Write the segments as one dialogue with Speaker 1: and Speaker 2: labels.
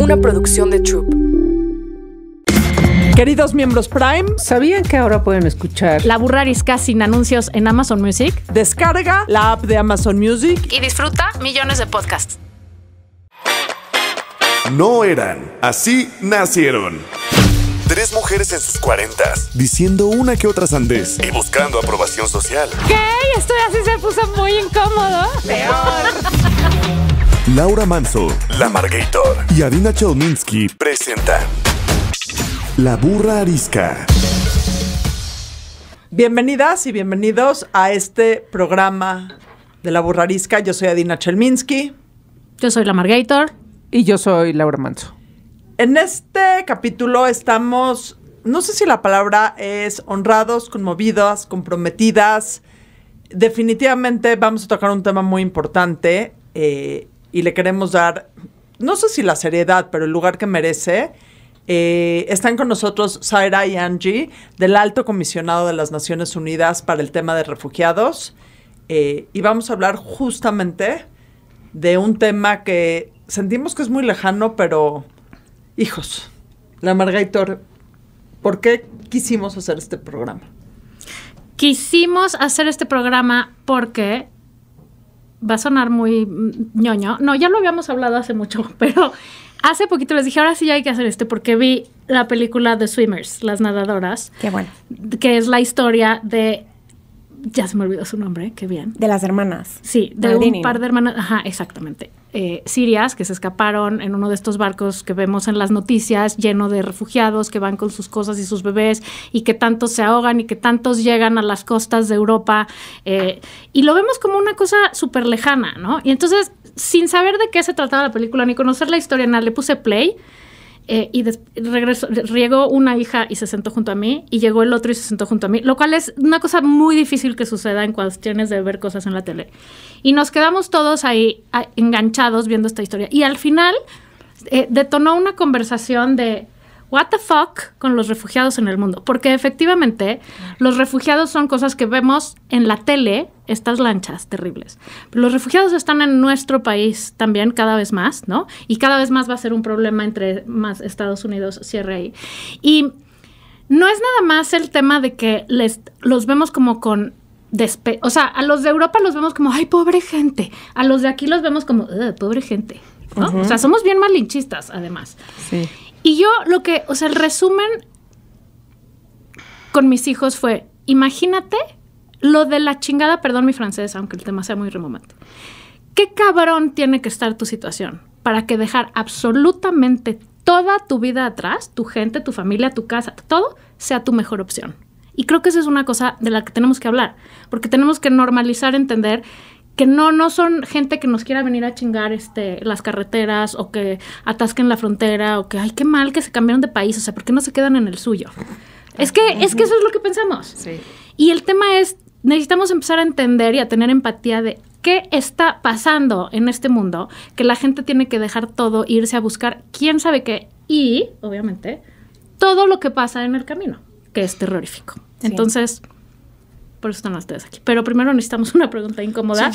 Speaker 1: una producción de Troop. Queridos miembros Prime, ¿sabían que ahora pueden escuchar La Burrarisca sin anuncios en Amazon Music? Descarga la
Speaker 2: app de Amazon Music y disfruta millones de podcasts. No eran, así nacieron. Tres mujeres en sus cuarentas, diciendo una que otra sandez y buscando aprobación social.
Speaker 3: ¿Qué? Esto ya se puso
Speaker 1: muy incómodo. Peor.
Speaker 2: Laura Manso, La Margator y Adina Chelminsky presentan La Burra Arisca. Bienvenidas y bienvenidos a este programa de La Burra Arisca. Yo soy Adina Chelminsky. Yo soy La Margator. Y yo soy Laura Manso. En este capítulo estamos, no sé si la palabra es honrados, conmovidas, comprometidas. Definitivamente vamos a tocar un tema muy importante eh, y le queremos dar, no sé si la seriedad, pero el lugar que merece. Eh, están con nosotros Zaira y Angie del Alto Comisionado de las Naciones Unidas para el tema de refugiados eh, y vamos a hablar justamente de un tema que sentimos que es muy lejano, pero hijos, la Margaitor, ¿por qué quisimos hacer este programa?
Speaker 1: Quisimos hacer este programa porque va a sonar muy ñoño. No, ya lo habíamos hablado hace mucho, pero hace poquito les dije, ahora sí ya hay que hacer este, porque vi la película The Swimmers, Las Nadadoras. Qué bueno. Que es la historia de ya se me olvidó su nombre, qué bien. De las hermanas. Sí, de un par de hermanas, ajá, exactamente. Eh, sirias que se escaparon en uno de estos barcos que vemos en las noticias, lleno de refugiados que van con sus cosas y sus bebés y que tantos se ahogan y que tantos llegan a las costas de Europa. Eh, y lo vemos como una cosa súper lejana, ¿no? Y entonces, sin saber de qué se trataba la película ni conocer la historia, nada, le puse play eh, y regresó, riego una hija y se sentó junto a mí, y llegó el otro y se sentó junto a mí, lo cual es una cosa muy difícil que suceda en cuestiones de ver cosas en la tele. Y nos quedamos todos ahí enganchados viendo esta historia. Y al final eh, detonó una conversación de what the fuck con los refugiados en el mundo, porque efectivamente los refugiados son cosas que vemos en la tele, estas lanchas terribles. los refugiados están en nuestro país también cada vez más, ¿no? Y cada vez más va a ser un problema entre más Estados Unidos cierre ahí. Y no es nada más el tema de que les, los vemos como con Despe o sea, a los de Europa los vemos como, ay, pobre gente. A los de aquí los vemos como, pobre gente. O sea, somos bien malinchistas, además. Sí. Y yo lo que, o sea, el resumen con mis hijos fue, imagínate lo de la chingada, perdón mi francés, aunque el tema sea muy remomante. ¿Qué cabrón tiene que estar tu situación para que dejar absolutamente toda tu vida atrás, tu gente, tu familia, tu casa, todo, sea tu mejor opción? Y creo que esa es una cosa de la que tenemos que hablar, porque tenemos que normalizar, entender que no, no son gente que nos quiera venir a chingar este, las carreteras o que atasquen la frontera o que, ay, qué mal que se cambiaron de país, o sea, ¿por qué no se quedan en el suyo? Es que, es que eso es lo que pensamos. Y el tema es, necesitamos empezar a entender y a tener empatía de qué está pasando en este mundo, que la gente tiene que dejar todo, irse a buscar quién sabe qué y, obviamente, todo lo que pasa en el camino, que es terrorífico. Entonces, por eso están las tres aquí. Pero primero necesitamos una pregunta incómoda.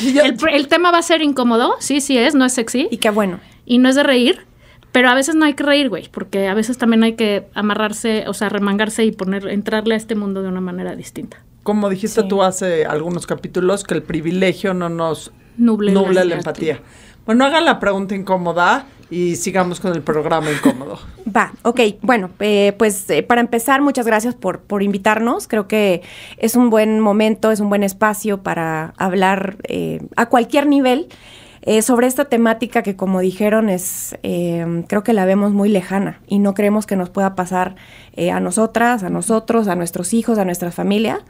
Speaker 1: el, tema va a ser incómodo, sí, sí es, no es sexy. Y qué bueno. Y no es de reír, pero a veces no hay que reír, güey, porque a veces también hay que amarrarse, o sea, remangarse y poner, entrarle a este mundo de una manera distinta.
Speaker 2: Como dijiste tú hace algunos capítulos, que el privilegio no nos
Speaker 1: nuble, la empatía.
Speaker 2: Bueno, haga la pregunta incómoda y sigamos con el programa incómodo.
Speaker 4: Va, ok. Bueno, eh, pues eh, para empezar, muchas gracias por, por invitarnos. Creo que es un buen momento, es un buen espacio para hablar eh, a cualquier nivel sobre esta temática que, como dijeron, es creo que la vemos muy lejana y no creemos que nos pueda pasar a nosotras, a nosotros, a nuestros hijos, a nuestra familia.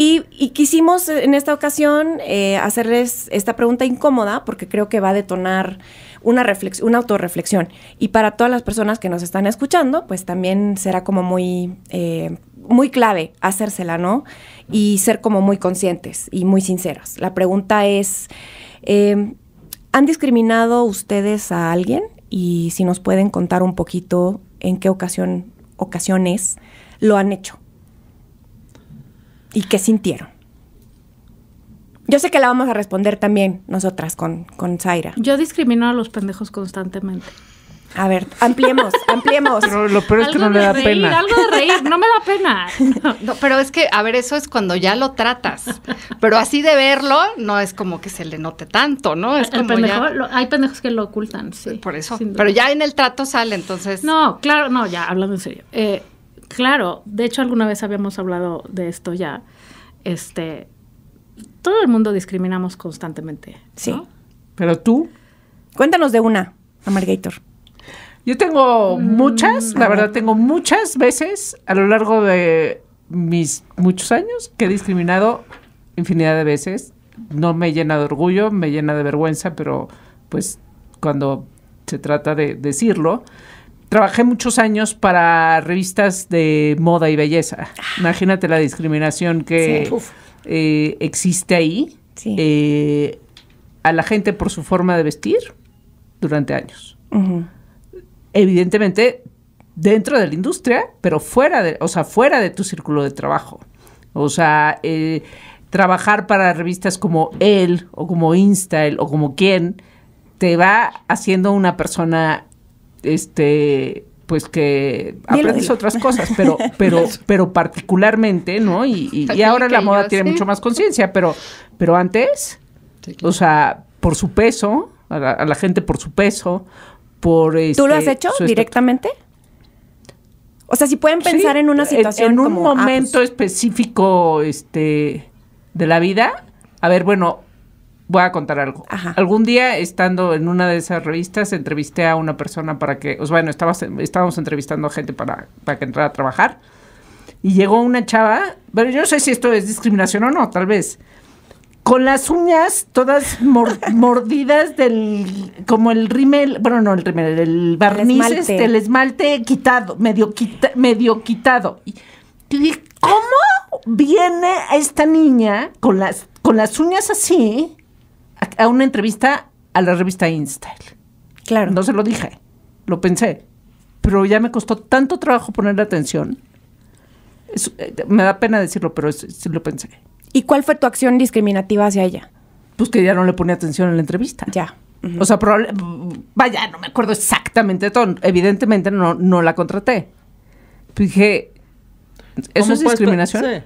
Speaker 4: Y, quisimos eh, en esta ocasión eh, hacerles esta pregunta incómoda porque creo que va a detonar una, reflex una autorreflexión. Y para todas las personas que nos están escuchando, pues también será como muy, eh, muy clave hacérsela, ¿no? Y ser como muy conscientes y muy sinceras. La pregunta es, em, ¿han discriminado ustedes a alguien? Y si nos pueden contar un poquito en qué ocasión, ocasiones lo han hecho y qué sintieron. Yo sé que la vamos a responder también nosotras con, con Zaira.
Speaker 1: Yo discrimino a los pendejos constantemente.
Speaker 4: A ver, ampliemos, ampliemos. lo peor es que no le da pena. Algo
Speaker 3: de reír, no me da pena. No, pero es que, a ver, eso es cuando ya lo tratas. Pero así de verlo, no es como que se le note tanto, ¿no? Es como pendejo,
Speaker 1: hay pendejos que lo ocultan, sí. Por eso. Pero ya
Speaker 3: en el trato sale, entonces. No, claro, no, ya, hablando en serio. Eh, Claro, de hecho alguna vez
Speaker 1: habíamos hablado de esto ya. Este, todo el mundo discriminamos constantemente.
Speaker 4: Sí. Pero tú. Cuéntanos de una, Amargator.
Speaker 5: Yo tengo mm. muchas, la verdad, tengo muchas veces a lo largo de mis muchos años que he discriminado infinidad de veces. No me llena de orgullo, me llena de vergüenza, pero pues cuando se trata de decirlo, trabajé muchos años para revistas de moda y belleza. Imagínate la discriminación que eh, existe ahí eh, a la gente por su forma de vestir durante años. Evidentemente dentro de la industria, pero fuera de, o sea, fuera de tu círculo de trabajo. O sea, eh, trabajar para revistas como él o como Instyle o como quien te va haciendo una persona este pues que aprendes otras cosas, pero, pero, pero particularmente, ¿no? Y, ahora la moda tiene mucho más conciencia, pero, pero antes, o sea, por su peso, a la, gente por su peso, por... ¿Tú lo has este, hecho directamente? O sea, si
Speaker 4: pueden pensar en una situación. En, un ah, pues momento
Speaker 5: específico este, de la vida. A ver, bueno, voy a contar algo. Algún día, estando en una de esas revistas, entrevisté a una persona para que, pues, bueno, estábamos entrevistando a gente para, que entrara a trabajar. Y llegó una chava, pero yo no sé si esto es discriminación o no, tal vez. Con las uñas todas mordidas del, como el rímel, bueno, no el rímel, el barniz, este, el esmalte, quitado, medio, quitado. Y, ¿cómo viene esta niña con las, con las uñas así? a, una entrevista a la revista InStyle. Claro. No se lo dije, lo pensé, pero ya me costó tanto trabajo ponerle atención. Eh, me da pena decirlo, pero sí lo pensé. ¿Y cuál fue tu acción discriminativa hacia ella? Pues que ya no le ponía atención en la entrevista. Ya. O sea, vaya, no me acuerdo exactamente de todo. Evidentemente no, no la contraté. Pues dije, ¿eso es discriminación?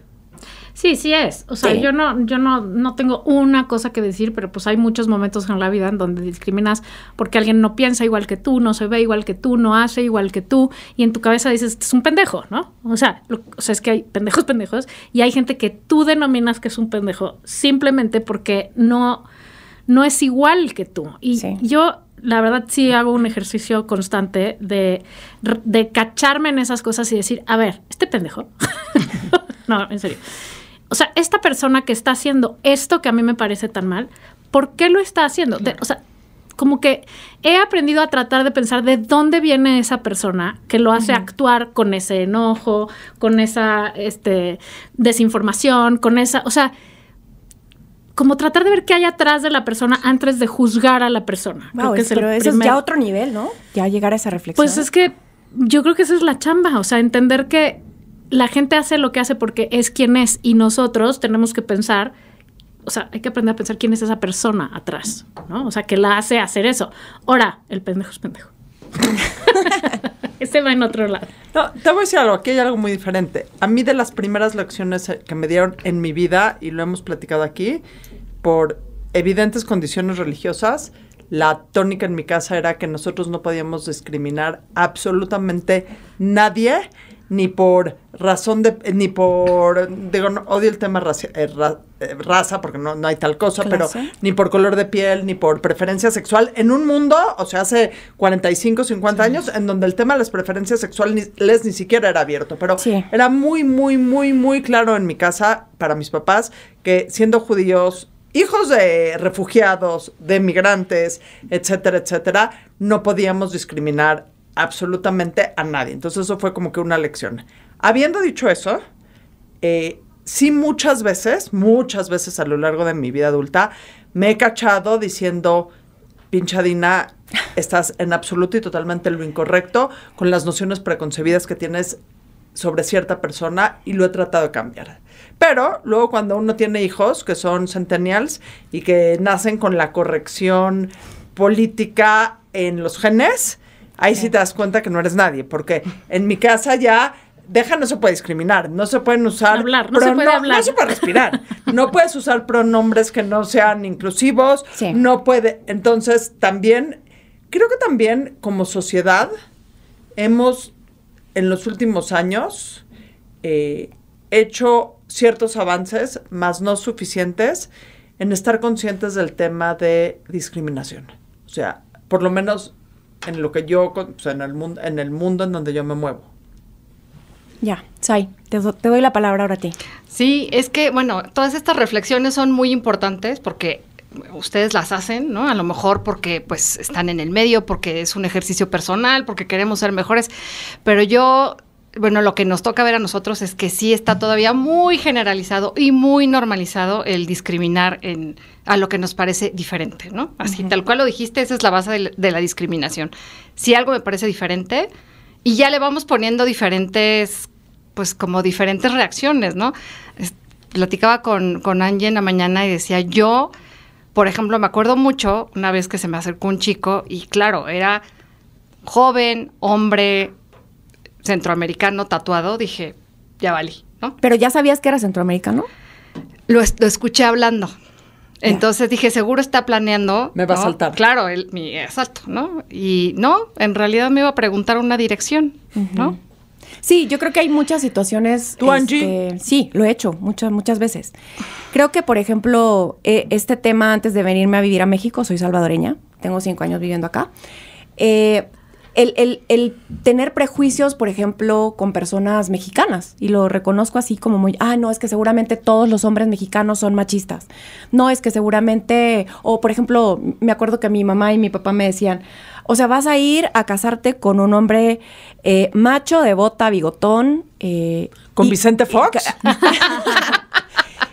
Speaker 1: Sí, sí es. O sea, yo no, yo no, no tengo una cosa que decir, pero pues hay muchos momentos en la vida en donde discriminas porque alguien no piensa igual que tú, no se ve igual que tú, no hace igual que tú, y en tu cabeza dices, es un pendejo, ¿no? O sea, o es que hay pendejos, pendejos, y hay gente que tú denominas que es un pendejo simplemente porque no, no es igual que tú. Y yo la verdad sí hago un ejercicio constante de, de, cacharme en esas cosas y decir, a ver, este pendejo. no, en serio. O sea, esta persona que está haciendo esto que a mí me parece tan mal, ¿por qué lo está haciendo? o sea, como que he aprendido a tratar de pensar de dónde viene esa persona que lo hace actuar con ese enojo, con esa este, desinformación, con esa, o sea, como tratar de ver qué hay atrás de la persona antes de juzgar a la persona. pero eso es ya otro
Speaker 4: nivel, ¿no? Ya llegar a esa reflexión. Pues es que
Speaker 1: yo creo que esa es la chamba, o sea, entender que la gente hace lo que hace porque es quien es y nosotros tenemos que pensar, o sea, hay que aprender a pensar quién es esa persona atrás, ¿no? O sea, que la hace hacer eso.
Speaker 2: Ahora, el pendejo es pendejo. este va en otro lado. te voy a decir algo, aquí hay algo muy diferente. A mí de las primeras lecciones eh, que me dieron en mi vida, y lo hemos platicado aquí, por evidentes condiciones religiosas, la tónica en mi casa era que nosotros no podíamos discriminar absolutamente nadie ni por razón de, ni por, digo, odio el tema eh, eh, raza porque no, no, hay tal cosa, pero ni por color de piel, ni por preferencia sexual, en un mundo, o sea, hace 45, 50 años, en donde el tema de las preferencias sexuales ni, les ni siquiera era abierto, pero era muy, muy, muy, muy claro en mi casa, para mis papás, que siendo judíos, hijos de refugiados, de migrantes, etcétera, etcétera, no podíamos discriminar absolutamente a nadie. Entonces eso fue como que una lección. Habiendo dicho eso, eh, sí muchas veces, muchas veces a lo largo de mi vida adulta, me he cachado diciendo, pinchadina, estás en absoluto y totalmente lo incorrecto con las nociones preconcebidas que tienes sobre cierta persona y lo he tratado de cambiar. Pero luego cuando uno tiene hijos que son centennials y que nacen con la corrección política en los genes, Ahí sí. te das cuenta que no eres nadie, porque en mi casa ya deja no se puede discriminar, no se pueden usar hablar, no se puede hablar, no se puede respirar, no puedes usar pronombres que no sean inclusivos, sí. no puede, entonces también creo que también como sociedad hemos en los últimos años eh, hecho ciertos avances, más no suficientes, en estar conscientes del tema de discriminación, o sea, por lo menos en lo que yo, o sea, en el mundo en, el mundo en donde yo me muevo.
Speaker 3: Ya, soy te, te doy la palabra ahora a ti. Sí, es que, bueno, todas estas reflexiones son muy importantes porque ustedes las hacen, ¿no? A lo mejor porque pues están en el medio, porque es un ejercicio personal, porque queremos ser mejores, pero yo bueno, lo que nos toca ver a nosotros es que sí está todavía muy generalizado y muy normalizado el discriminar en, a lo que nos parece diferente, ¿no? Así, tal cual lo dijiste, esa es la base de la, discriminación. Si algo me parece diferente, y ya le vamos poniendo diferentes, pues como diferentes reacciones, ¿no? platicaba con, con Angie en la mañana y decía, yo, por ejemplo, me acuerdo mucho una vez que se me acercó un chico y claro, era joven, hombre, centroamericano tatuado, dije, ya valí, ¿no? Pero ya sabías que era centroamericano. Lo, escuché hablando. Entonces dije, seguro está planeando. Me va a saltar. Claro, el, mi asalto, ¿no? Y no, en realidad me iba a preguntar una dirección, ¿no? Sí, yo creo que hay muchas situaciones. ¿Tú, este,
Speaker 4: Sí, lo he hecho muchas, muchas veces. Creo que, por ejemplo, e, este tema antes de venirme a vivir a México, soy salvadoreña, tengo cinco años viviendo acá. Eh, el, el, el, tener prejuicios, por ejemplo, con personas mexicanas, y lo reconozco así como muy, ah, no, es que seguramente todos los hombres mexicanos son machistas. No, es que seguramente, o por ejemplo, me acuerdo que mi mamá y mi papá me decían, o sea, vas a ir a casarte con un hombre eh, macho, de bota, bigotón. Eh, ¿Con Vicente Fox?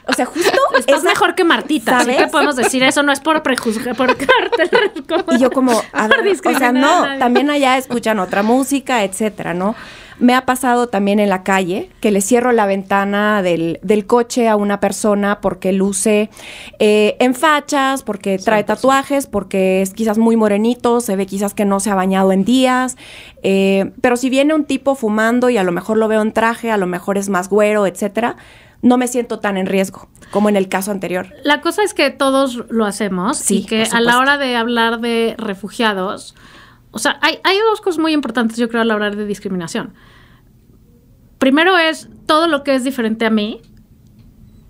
Speaker 1: O sea, justo. Estás mejor que Martita. ¿sabes? podemos decir eso, no es por prejuzgar, por Y yo, como, a ver, o sea, no, también allá escuchan
Speaker 4: otra música, etcétera, ¿no? Me ha pasado también en la calle que le cierro la ventana del, coche a una persona porque luce eh, en fachas, porque trae pues tatuajes, porque es quizás muy morenito, se ve quizás que no se ha bañado en días. Eh, pero si viene un tipo fumando y a lo mejor lo veo en traje, a lo mejor es más güero, etcétera no me siento tan en riesgo como en el caso anterior.
Speaker 1: La cosa es que todos lo hacemos y que a la hora de hablar de refugiados, o sea, hay, dos cosas muy importantes yo creo la hablar de discriminación. Primero es todo lo que es diferente a mí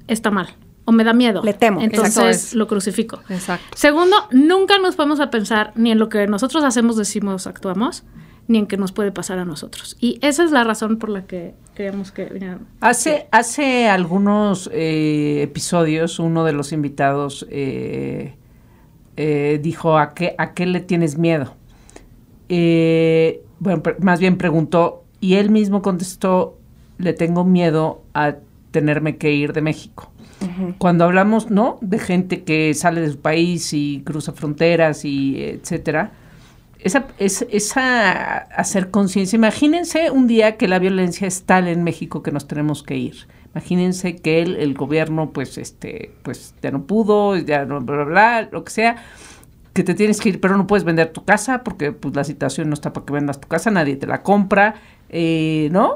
Speaker 1: está mal o me da miedo. Le temo. Entonces lo crucifico. Exacto. Segundo, nunca nos podemos a pensar ni en lo que nosotros hacemos, decimos, actuamos, ni en que nos puede pasar a nosotros. Y esa es la razón por la que creemos que...
Speaker 5: hace, hace algunos eh, episodios uno de los invitados eh, eh, dijo, ¿a qué, ¿a qué le tienes miedo? bueno, más bien preguntó, y él mismo contestó, le tengo miedo a tenerme que ir de México. Cuando hablamos, ¿no? De gente que sale de su país y cruza fronteras y etcétera, esa, esa hacer conciencia. Imagínense un día que la violencia es tal en México que nos tenemos que ir. Imagínense que el, el gobierno, pues, este, pues ya no pudo, ya no, bla, bla, lo que sea, que te tienes que ir, pero no puedes vender tu casa porque pues, la situación no está para que vendas tu casa, nadie te la compra. Eh, ¿No?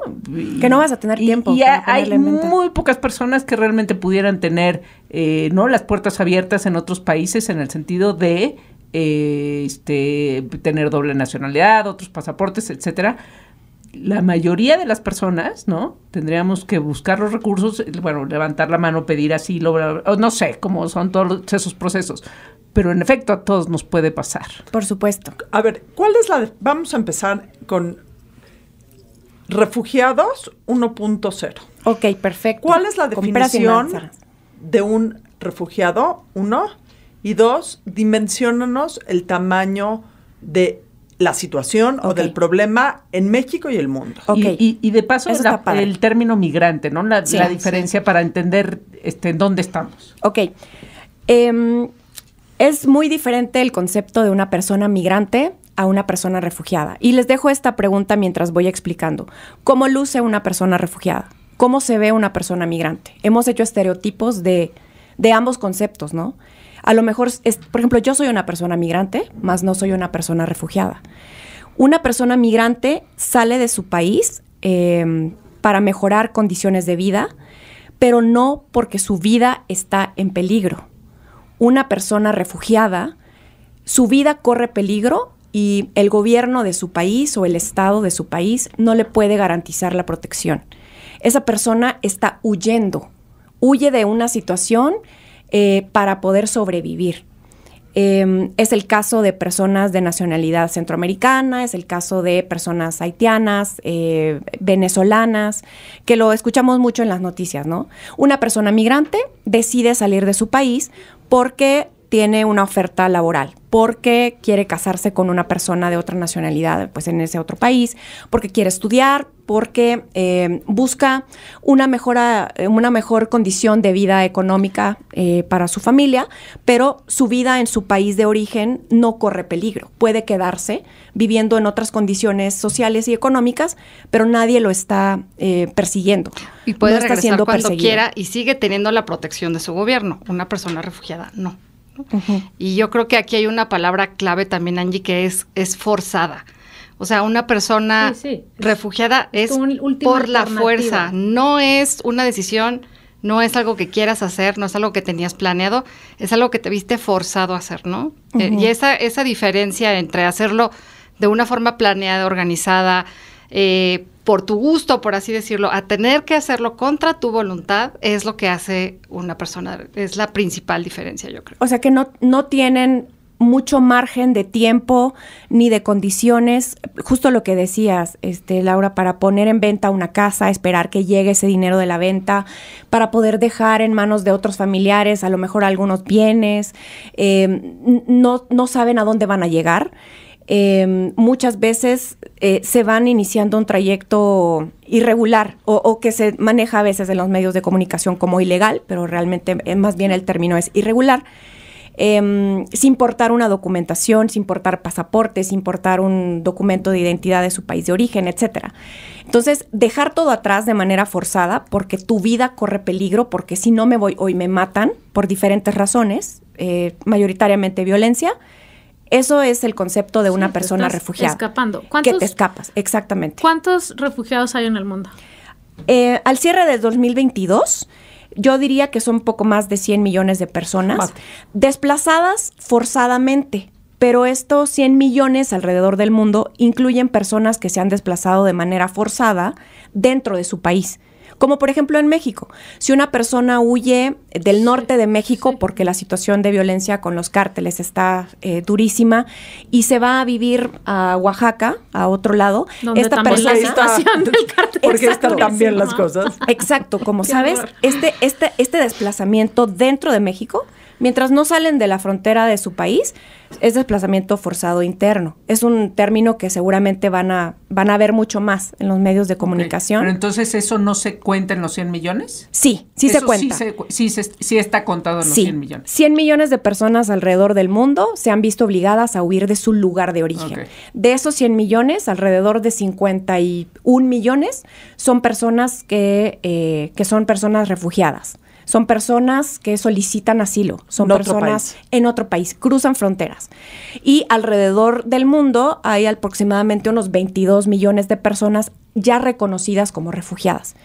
Speaker 5: que no vas a tener tiempo. Y hay muy pocas personas que realmente pudieran tener, eh, ¿no? Las puertas abiertas en otros países en el sentido de eh, este, tener doble nacionalidad, otros pasaportes, etcétera. La mayoría de las personas, ¿no? Tendríamos que buscar los recursos, bueno, levantar la mano, pedir así, no sé cómo son todos esos procesos.
Speaker 2: Pero en efecto, a todos
Speaker 5: nos puede pasar. Por supuesto. A
Speaker 2: ver, ¿cuál es la.? Vamos a empezar con refugiados 1.0. Ok,
Speaker 4: perfecto. ¿Cuál es la definición
Speaker 2: de un refugiado 1? Y dos, dimensionanos el tamaño de la situación o del problema en México y el mundo. Y, de paso la, el término migrante, ¿no? La,
Speaker 5: diferencia para entender este, dónde estamos. Ok. Em,
Speaker 4: es muy diferente el concepto de una persona migrante a una persona refugiada. Y les dejo esta pregunta mientras voy explicando. ¿Cómo luce una persona refugiada? ¿Cómo se ve una persona migrante? Hemos hecho estereotipos de, de ambos conceptos, ¿no? A lo mejor, por ejemplo, yo soy una persona migrante, más no soy una persona refugiada. Una persona migrante sale de su país em, para mejorar condiciones de vida, pero no porque su vida está en peligro. Una persona refugiada, su vida corre peligro y el gobierno de su país o el Estado de su país no le puede garantizar la protección. Esa persona está huyendo, huye de una situación eh, para poder sobrevivir. Em, es el caso de personas de nacionalidad centroamericana, es el caso de personas haitianas, eh, venezolanas, que lo escuchamos mucho en las noticias, ¿no? Una persona migrante decide salir de su país porque tiene una oferta laboral, porque quiere casarse con una persona de otra nacionalidad, pues en ese otro país, porque quiere estudiar, porque eh, busca una, mejora, una mejor condición de vida económica eh, para su familia, pero su vida en su país de origen no corre peligro. Puede quedarse viviendo en otras condiciones sociales y económicas, pero nadie lo está eh, persiguiendo. Y puede regresar cuando quiera
Speaker 3: y sigue teniendo la protección de su gobierno. Una persona refugiada no. Y yo creo que aquí hay una palabra clave también, Angie, que es, forzada. O sea, una persona refugiada es, por la fuerza, no es una decisión, no es algo que quieras hacer, no es algo que tenías planeado, es algo que te viste forzado a hacer, ¿no? Eh, y esa, esa diferencia entre hacerlo de una forma planeada, organizada, eh, por tu gusto, por así decirlo, a tener que hacerlo contra tu voluntad, es lo que hace una persona, es la principal diferencia, yo creo.
Speaker 4: O sea que no, no tienen mucho margen de tiempo ni de condiciones, justo lo que decías, este Laura, para poner en venta una casa, esperar que llegue ese dinero de la venta, para poder dejar en manos de otros familiares, a lo mejor algunos bienes, eh, no, no saben a dónde van a llegar. Em, muchas veces eh, se van iniciando un trayecto irregular o, que se maneja a veces en los medios de comunicación como ilegal, pero realmente eh, más bien el término es irregular, em, sin portar una documentación, sin portar pasaportes sin portar un documento de identidad de su país de origen, etc. Entonces, dejar todo atrás de manera forzada porque tu vida corre peligro, porque si no me voy hoy me matan por diferentes razones, eh, mayoritariamente violencia eso es el concepto de una persona refugiada. Escapando. que te escapas, exactamente. ¿Cuántos refugiados hay en el mundo? Eh, al cierre de 2022, yo diría que son poco más de 100 millones de personas desplazadas forzadamente. Pero estos 100 millones alrededor del mundo incluyen personas que se han desplazado de manera forzada dentro de su país. Como por ejemplo en México, si una persona huye del norte de México porque la situación de violencia con los cárteles está eh, durísima y se va a vivir a Oaxaca, a otro
Speaker 2: lado, esta persona... La situación del cártel porque están también las cosas.
Speaker 4: Exacto, como sabes, este, este, este desplazamiento dentro de México Mientras no salen de la frontera de su país, es desplazamiento forzado interno. Es un término que seguramente van a, van a ver mucho más en los medios de comunicación. Pero
Speaker 5: entonces, ¿eso no se cuenta en los 100 millones? Sí, sí se cuenta. Sí, sí, está contado en los 100 millones.
Speaker 4: 100 millones de personas alrededor del mundo se han visto obligadas a huir de su lugar de origen. De esos 100 millones, alrededor de 51 millones son personas que, eh, que son personas refugiadas son personas que solicitan asilo, son personas en otro país, cruzan fronteras. Y alrededor del mundo hay aproximadamente unos 22 millones de personas ya reconocidas como refugiadas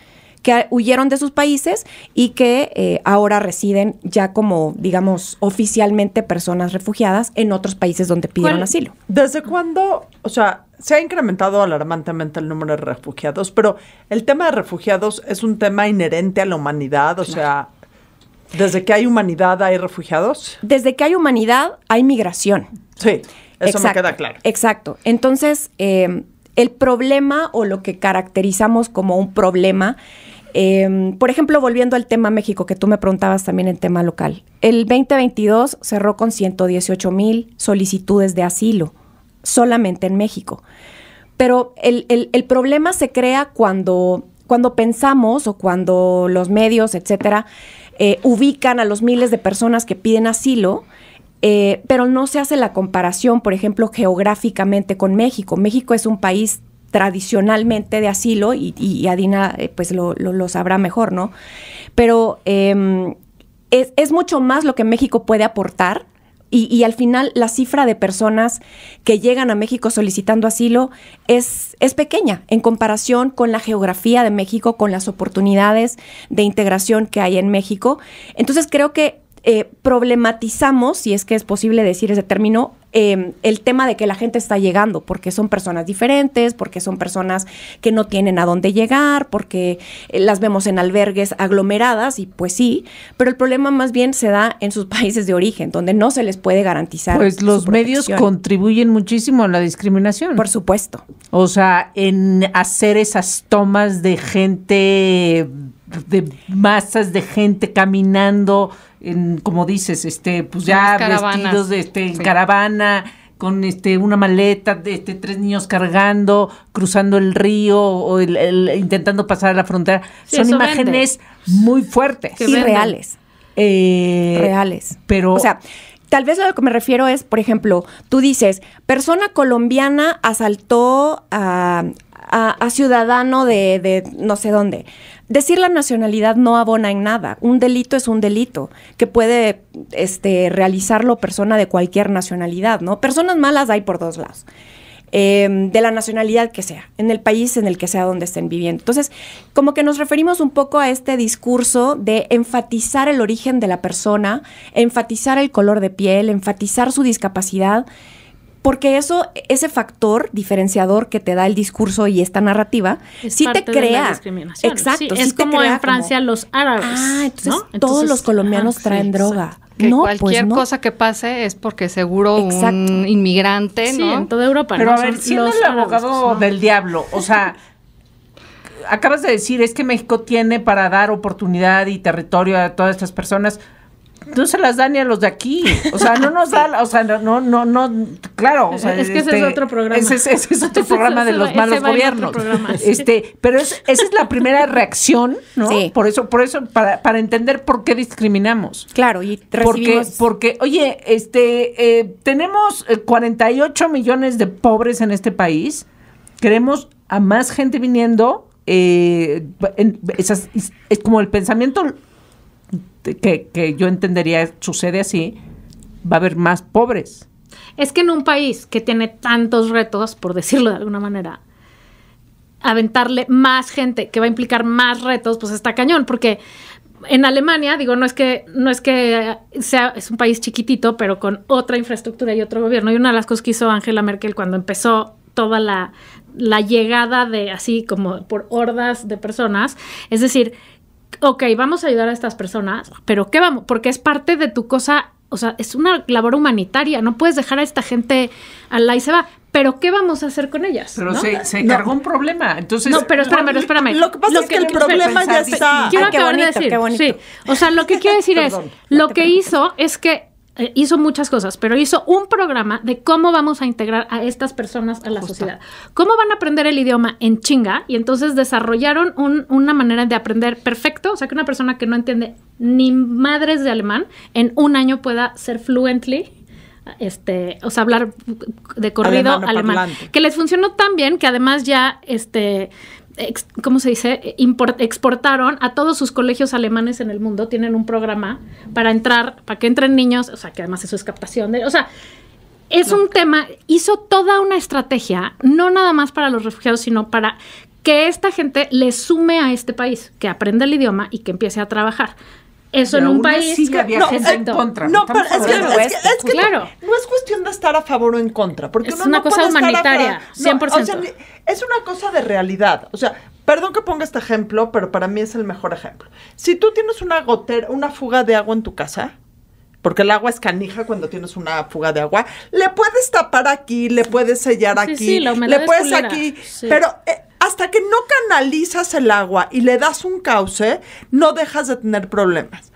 Speaker 4: que huyeron de sus países y que eh, ahora residen ya como, digamos, oficialmente personas refugiadas en otros países donde pidieron asilo.
Speaker 2: ¿Desde cuándo? O sea, se ha incrementado alarmantemente el número de refugiados, pero el tema de refugiados es un tema inherente a la humanidad, o sea... ¿Desde que hay humanidad hay refugiados? Desde que hay humanidad
Speaker 4: hay migración. Sí, eso me queda claro. Exacto. Entonces, eh, el problema o lo que caracterizamos como un problema, em, por ejemplo, volviendo al tema México, que tú me preguntabas también en tema local. El 2022 cerró con 118 mil solicitudes de asilo, solamente en México. Pero el, problema se crea cuando, cuando pensamos o cuando los medios, etcétera, eh, ubican a los miles de personas que piden asilo eh, pero no se hace la comparación, por ejemplo, geográficamente con México. México es un país tradicionalmente de asilo y, Adina eh, pues lo, sabrá mejor, ¿no? Pero em, es, mucho más lo que México puede aportar y, y, al final la cifra de personas que llegan a México solicitando asilo es, es pequeña en comparación con la geografía de México, con las oportunidades de integración que hay en México. Entonces creo que eh, problematizamos, si es que es posible decir ese término, em, el tema de que la gente está llegando, porque son personas diferentes, porque son personas que no tienen a dónde llegar, porque eh, las vemos en albergues aglomeradas, y pues sí, pero el problema más bien se da en sus países de origen, donde no se les puede
Speaker 5: garantizar. Pues los medios contribuyen muchísimo a la discriminación. Por supuesto. O sea, en hacer esas tomas de gente, de masas de gente caminando como dices, este, pues ya vestidos de este, en caravana, con este, una maleta, de este, tres niños cargando, cruzando el río, o intentando pasar a la frontera. Son imágenes muy fuertes. reales. Eh, reales. Pero. O sea,
Speaker 4: Tal vez a lo que me refiero es, por ejemplo, tú dices, persona colombiana asaltó a, a, ciudadano de, no sé dónde. Decir la nacionalidad no abona en nada. Un delito es un delito que puede este, realizarlo persona de cualquier nacionalidad, ¿no? Personas malas hay por dos lados. Em, de la nacionalidad que sea, en el país en el que sea donde estén viviendo. Entonces, como que nos referimos un poco a este discurso de enfatizar el origen de la persona, enfatizar el color de piel, enfatizar su discapacidad porque eso, ese factor diferenciador que te da el discurso y esta narrativa,
Speaker 1: sí te crea. Exacto. es como en Francia los árabes. Ah, entonces, todos los colombianos traen droga.
Speaker 3: Que pues, cualquier cosa que pase es porque seguro un inmigrante, ¿no? en toda Europa. Pero a ver, siendo el abogado pues, del
Speaker 5: diablo, o sea, acabas de decir es que México tiene para dar oportunidad y territorio a todas estas personas no se las dan ni a los de aquí. O sea, no nos da, o sea, no, no, no, claro. O sea, es que ese es este, otro programa. Ese, es otro programa de los malos gobiernos. Este, pero esa es la primera reacción, ¿no? Sí. Por eso, por eso, para, para entender por qué discriminamos. Claro, y recibimos... porque, porque, oye, este, eh, tenemos 48 eh, millones de pobres en este país. Queremos a más gente viniendo. Eh, esas, es como el pensamiento que, yo entendería sucede así, va a haber más
Speaker 1: pobres. Es que en un país que tiene tantos retos, por decirlo de alguna manera, aventarle más gente que va a implicar más retos, pues está cañón, porque en Alemania, digo, no es que no es que sea es un país chiquitito, pero con otra infraestructura y otro gobierno. Y una de las cosas que hizo Angela Merkel cuando empezó toda la, la llegada de así como por hordas de personas, es decir, ok, vamos a ayudar a estas personas, pero ¿qué vamos? Porque es parte de tu cosa, o sea, es una labor humanitaria, no puedes dejar a esta gente al la y se va. Pero ¿qué vamos a hacer con ellas? Pero se, encargó cargó un problema. Entonces, no, pero espérame, pero espérame. Lo que pasa es que, el problema ya está. Quiero ah, acabar de decir. sí. O sea, lo que quiero decir es, lo que hizo es que eh, hizo muchas cosas, pero hizo un programa de cómo vamos a integrar a estas personas a la sociedad. ¿Cómo van a aprender el idioma en chinga? Y entonces desarrollaron una manera de aprender perfecto, o sea, que una persona que no entiende ni madres de alemán en un año pueda ser fluently este, o sea, hablar de corrido alemán. que les funcionó tan bien que además ya, este, ¿cómo se dice? exportaron a todos sus colegios alemanes en el mundo, tienen un programa para entrar, para que entren niños, o sea, que además eso es captación, de, o sea, es un tema, hizo toda una estrategia, no nada más para los refugiados, sino para que esta gente le sume a este país, que aprenda el idioma y que empiece
Speaker 2: a trabajar. Eso en un país que había gente en contra. No, pero es que, no, es cuestión de estar a favor o en contra, porque es una cosa humanitaria, 100%. es una cosa de realidad, o sea, perdón que ponga este ejemplo, pero para mí es el mejor ejemplo. Si tú tienes una gotera, una fuga de agua en tu casa, porque el agua es canija cuando tienes una fuga de agua. Le puedes tapar aquí, le puedes sellar aquí, le puedes aquí, pero eh, hasta que no canalizas el agua y le das un cauce, no dejas de tener problemas.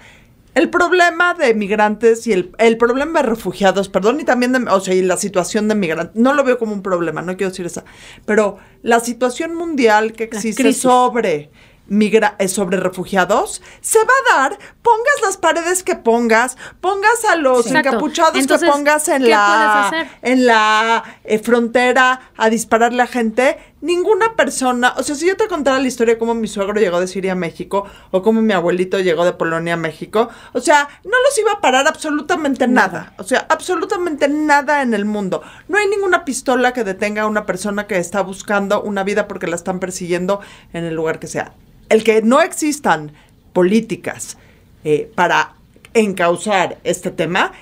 Speaker 2: El problema de migrantes y el, problema de refugiados, perdón, y también de, o sea, y la situación de migrantes, no lo veo como un problema, no quiero decir esa, pero la situación mundial que existe sobre migra eh, sobre refugiados, se va a dar, pongas las paredes que pongas, pongas a los encapuchados que pongas en la, en la eh, frontera a dispararle a gente, ninguna persona, o sea, si yo te contara la historia de cómo mi suegro llegó de Siria a México o cómo mi abuelito llegó de Polonia a México, o sea, no los iba a parar absolutamente nada. o sea, absolutamente nada en el mundo. No hay ninguna pistola que detenga a una persona que está buscando una vida porque la están persiguiendo en el lugar que sea el que no existan políticas eh, para encauzar este tema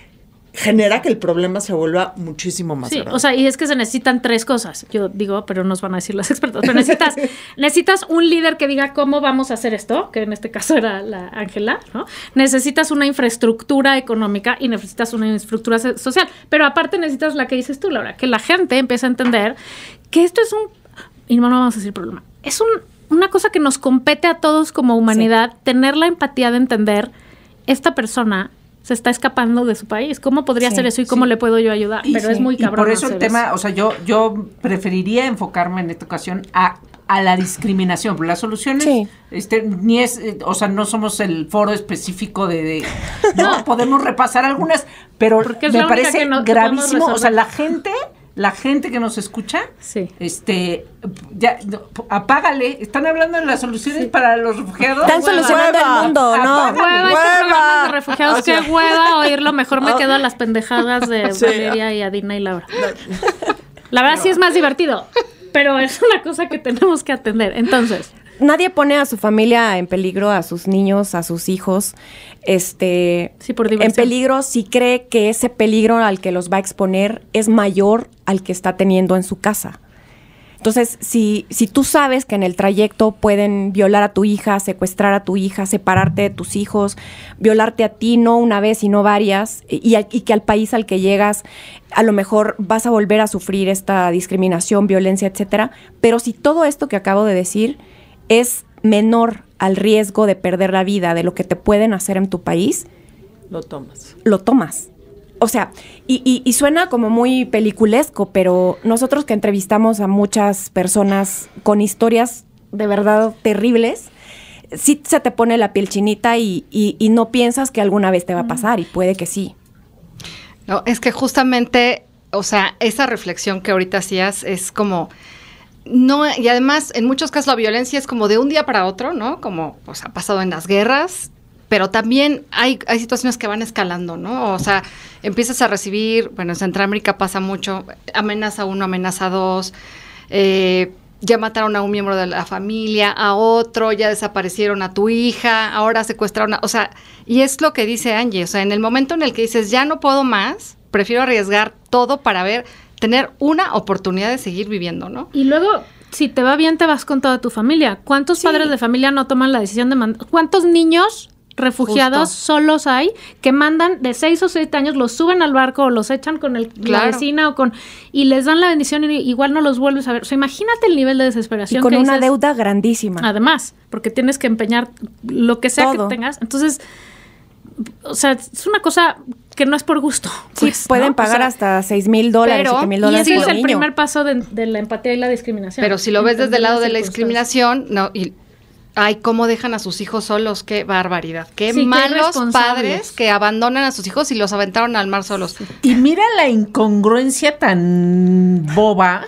Speaker 2: genera que el problema se vuelva muchísimo más sí, O sea,
Speaker 1: y es que se necesitan tres cosas. Yo digo, pero nos van a decir los expertos. necesitas, necesitas un líder que diga cómo vamos a hacer esto, que en este caso era la Ángela, ¿no? Necesitas una infraestructura económica y necesitas una infraestructura social. Pero aparte necesitas la que dices tú, Laura, que la gente empiece a entender que esto es un, y no vamos a decir problema, es un una cosa que nos compete a todos como humanidad, tener la empatía de entender esta persona se está escapando de su país. ¿Cómo podría ser eso y cómo le puedo yo ayudar? Pero es muy cabrón. por eso el tema, o sea,
Speaker 5: yo, yo preferiría enfocarme en esta ocasión a, la discriminación. las soluciones, este, ni es, eh, o sea, no somos el foro específico de, no. podemos repasar algunas, pero me parece gravísimo. O sea, la gente la gente que nos escucha, sí. este, ya, apágale, están hablando de las soluciones para los refugiados. Están solucionando el mundo, ¿no? Hueva, este hueva. de refugiados, qué hueva oírlo, mejor me ah. quedo a las
Speaker 1: pendejadas de Valeria y Adina y Laura. La verdad sí es más divertido, pero es una cosa que tenemos que atender, entonces...
Speaker 4: Nadie pone a su familia en peligro, a sus niños, a sus hijos, este, sí, por en peligro si cree que ese peligro al que los va a exponer es mayor al que está teniendo en su casa. Entonces, si, si tú sabes que en el trayecto pueden violar a tu hija, secuestrar a tu hija, separarte de tus hijos, violarte a ti no una vez, sino varias, y, y, que al país al que llegas a lo mejor vas a volver a sufrir esta discriminación, violencia, etcétera, pero si todo esto que acabo de decir es menor al riesgo de perder la vida de lo que te pueden hacer en tu país,
Speaker 2: lo tomas.
Speaker 4: Lo tomas o sea, y, suena como muy peliculesco, pero nosotros que entrevistamos a muchas personas con historias de verdad terribles, sí se te pone la piel chinita
Speaker 3: y, no piensas que alguna vez te va a pasar y puede que sí. No, es que justamente, o sea, esa reflexión que ahorita hacías es como... No, y además en muchos casos la violencia es como de un día para otro, ¿no? Como pues, ha pasado en las guerras, pero también hay, situaciones que van escalando, ¿no? O sea, empiezas a recibir, bueno, en Centroamérica pasa mucho, amenaza uno, amenaza dos, eh, ya mataron a un miembro de la familia, a otro, ya desaparecieron a tu hija, ahora secuestraron a... O sea, y es lo que dice Angie, o sea, en el momento en el que dices, ya no puedo más, prefiero arriesgar todo para ver, tener una oportunidad de seguir viviendo, ¿no? Y luego,
Speaker 1: si te va bien, te vas con toda tu familia. ¿Cuántos padres de familia no toman la decisión de mandar? ¿Cuántos niños refugiados solos hay que mandan de seis o siete años, los suben al barco o los echan con el, claro. la o con... y les dan la bendición y igual no los vuelves a ver. O sea, imagínate el nivel de desesperación. con una deuda grandísima. Además, porque tienes que empeñar lo que sea que tengas. Entonces, o sea, es una cosa que no es por gusto. Pues, pueden pagar hasta
Speaker 3: seis mil dólares, siete Y ese es el primer
Speaker 1: paso de, de, la empatía y la discriminación. Pero si lo ves desde el lado de la pues, discriminación,
Speaker 3: no, y Ay, cómo dejan a sus hijos solos, qué barbaridad. Qué malos padres que abandonan a sus hijos y los aventaron al mar solos.
Speaker 1: Y mira
Speaker 5: la incongruencia tan boba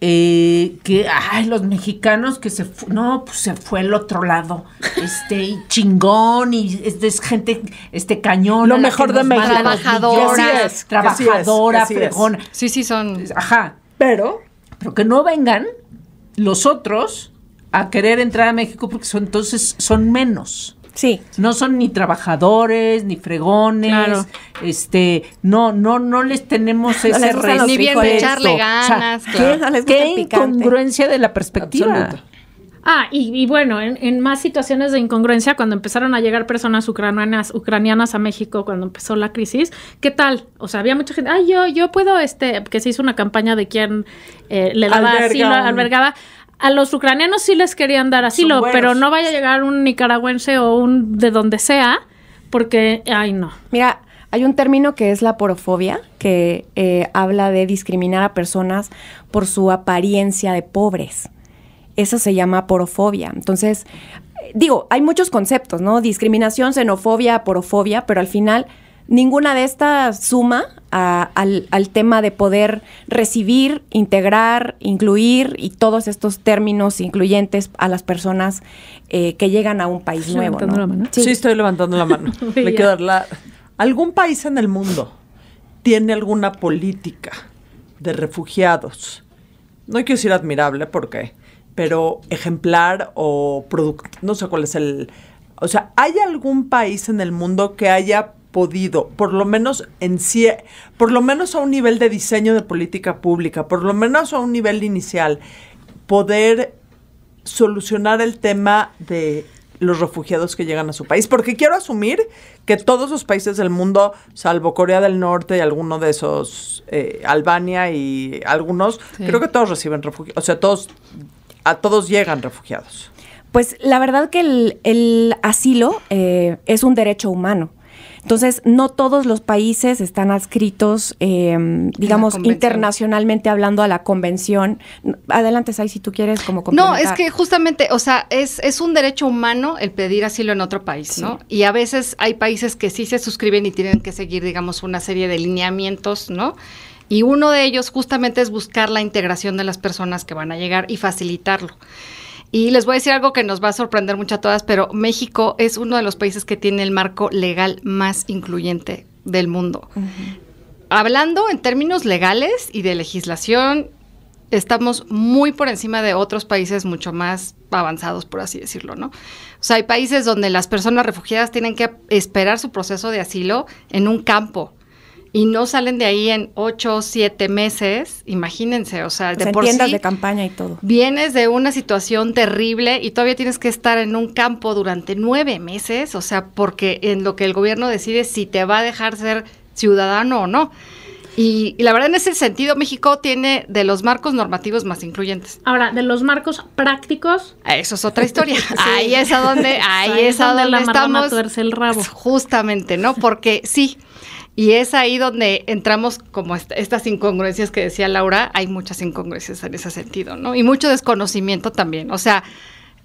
Speaker 5: eh, que, ay, los mexicanos que se, no, pues se fue al otro lado, este, chingón, y es, es gente, este, cañón. Lo mejor de México. Trabajadora. trabajadora, Sí, sí, son. Ajá. Pero, pero que no vengan los otros a querer entrar a México porque entonces son menos. Sí. No son ni trabajadores, ni fregones. Este, no, no, no les tenemos ese respeto. Ni bien de echarle ganas. ¿Qué, incongruencia de la perspectiva.
Speaker 1: Ah, y, bueno, en, más situaciones de incongruencia, cuando empezaron a llegar personas ucranianas, ucranianas a México, cuando empezó la crisis, ¿qué tal? O sea, había mucha gente, ay, yo, yo puedo, este, que se hizo una campaña de quien eh, le daba asilo, albergada a los ucranianos sí les querían dar asilo, pero no vaya a llegar un nicaragüense o un de donde sea, porque, ay no. Mira, hay un término que es la porofobia,
Speaker 4: que eh, habla de discriminar a personas por su apariencia de pobres. Eso se llama porofobia. Entonces, digo, hay muchos conceptos, ¿no? Discriminación, xenofobia, porofobia, pero al final ninguna de estas suma al, tema de poder recibir, integrar, incluir y todos estos términos incluyentes a las personas eh, que llegan a un país nuevo. Levantando ¿no? la mano? Sí.
Speaker 2: estoy levantando la mano. ¿Algún país en el mundo tiene alguna política de refugiados? No quiero decir admirable porque, pero ejemplar o producto, no sé cuál es el... O sea, ¿hay algún país en el mundo que haya podido, por lo menos en por lo menos a un nivel de diseño de política pública, por lo menos a un nivel inicial, poder solucionar el tema de los refugiados que llegan a su país, porque quiero asumir que todos los países del mundo, salvo Corea del Norte y alguno de esos, eh, Albania y algunos, creo que todos reciben refugiados, o sea, todos, a todos llegan refugiados.
Speaker 4: Pues la verdad que el, asilo eh, es un derecho humano. Entonces, no todos los países están adscritos, eh, digamos, internacionalmente hablando a la convención. Adelante, Sai, si tú quieres
Speaker 3: como No, es que justamente, o sea, es, un derecho humano el pedir asilo en otro país, ¿no? Y a veces hay países que sí se suscriben y tienen que seguir, digamos, una serie de lineamientos, ¿no? Y uno de ellos justamente es buscar la integración de las personas que van a llegar y facilitarlo. Y les voy a decir algo que nos va a sorprender mucho a todas, pero México es uno de los países que tiene el marco legal más incluyente del mundo. Hablando en términos legales y de legislación, estamos muy por encima de otros países mucho más avanzados, por así decirlo, ¿no? O sea, hay países donde las personas refugiadas tienen que esperar su proceso de asilo en un campo y no salen de ahí en ocho o siete meses, imagínense, o sea, de tiendas de
Speaker 4: campaña y todo.
Speaker 3: Vienes de una situación terrible y todavía tienes que estar en un campo durante nueve meses, o sea, porque en lo que el gobierno decide si te va a dejar ser ciudadano o no. Y, la verdad en ese sentido México tiene de los marcos normativos más incluyentes. Ahora, de los marcos prácticos. Eso es otra historia. Ahí es a donde, ahí, es, donde, estamos. el rabo. Justamente, ¿no? Porque sí. Y es ahí donde entramos como estas incongruencias que decía Laura, hay muchas incongruencias en ese sentido, ¿no? Y mucho desconocimiento también, o sea,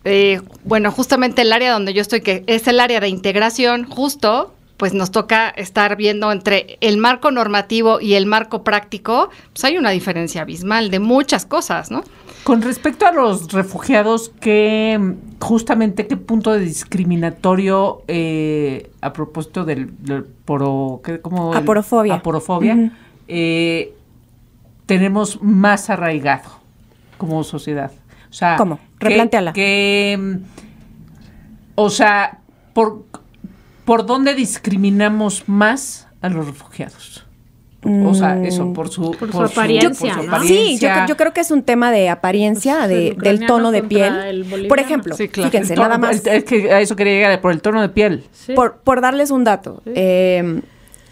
Speaker 3: eh, bueno, justamente el área donde yo estoy, que es el área de integración, justo pues nos toca estar viendo entre el marco normativo y el marco práctico, pues hay una diferencia abismal de muchas cosas, ¿no? Con respecto a
Speaker 5: los refugiados, ¿qué, justamente qué punto de discriminatorio eh, a propósito del, por. cómo aporofobia, eh, tenemos más arraigado como sociedad? O sea, ¿Cómo? Replanteala. que, o sea, por, ¿por dónde discriminamos más a los refugiados? O sea, eso, por su, apariencia,
Speaker 4: Sí, yo, creo que es un tema de apariencia, pues, de, del tono de piel. Por ejemplo, fíjense, nada más. Es
Speaker 5: que a eso quería llegar, por el tono de piel.
Speaker 4: Por, darles un dato. Em,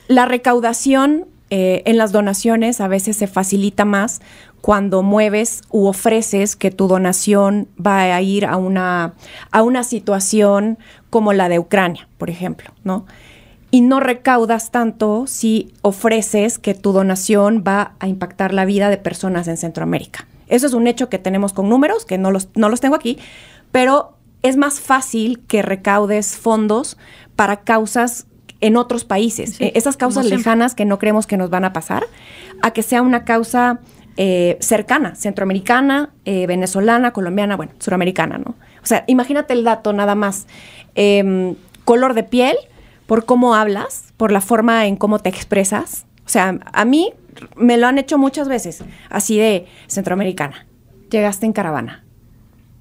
Speaker 4: la recaudación eh, en las donaciones a veces se facilita más cuando mueves u ofreces que tu donación va a ir a una, a una situación como la de Ucrania, por ejemplo, ¿no? Y no recaudas tanto si ofreces que tu donación va a impactar la vida de personas en Centroamérica. Eso es un hecho que tenemos con números, que no los, tengo aquí, pero es más fácil que recaudes fondos para causas en otros países, e, esas causas lejanas que no creemos que nos van a pasar, a que sea una causa eh, cercana, centroamericana, eh, venezolana, colombiana, bueno, suramericana, ¿no? O sea, imagínate el dato nada más. Em, color de piel, por cómo hablas, por la forma en cómo te expresas. O sea, a mí me lo han hecho muchas veces, así de centroamericana. Llegaste en caravana.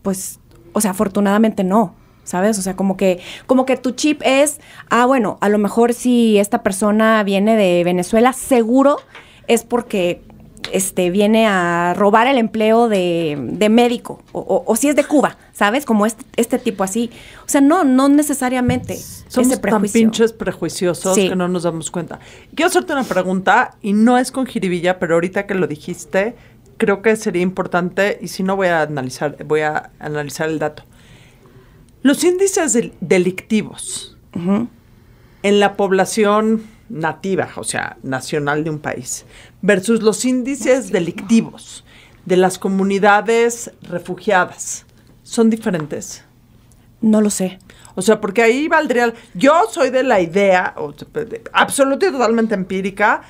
Speaker 4: Pues, o sea, afortunadamente no. ¿sabes? O sea, como que, como que tu chip es, ah, bueno, a lo mejor si esta persona viene de Venezuela, seguro es porque este, viene a robar el empleo de, médico,
Speaker 2: o, si es de
Speaker 4: Cuba, ¿sabes? Como este, este tipo así. O sea, no, no necesariamente. son tan
Speaker 2: pinches prejuiciosos que no nos damos cuenta. Quiero hacerte una pregunta, y no es con jiribilla, pero ahorita que lo dijiste, creo que sería importante, y si no voy a analizar, voy a analizar el dato. Los índices delictivos en la población nativa, o sea, nacional de un país, versus los índices delictivos de las comunidades refugiadas son diferentes? No lo sé. O sea, porque ahí valdría... Yo soy de la idea, absoluta y totalmente empírica,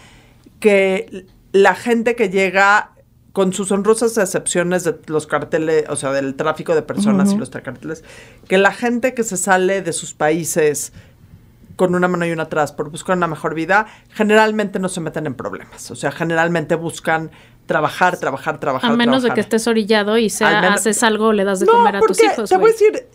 Speaker 2: que la gente que llega con sus honrosas excepciones de los carteles, o sea, del tráfico de personas y los carteles, que la gente que se sale de sus países con una mano y una atrás por buscar una mejor vida, generalmente no se meten en problemas. O sea, generalmente buscan trabajar, trabajar, trabajar. A menos de que
Speaker 1: estés orillado y haces algo, le das de comer a tus hijos. Te voy a decir,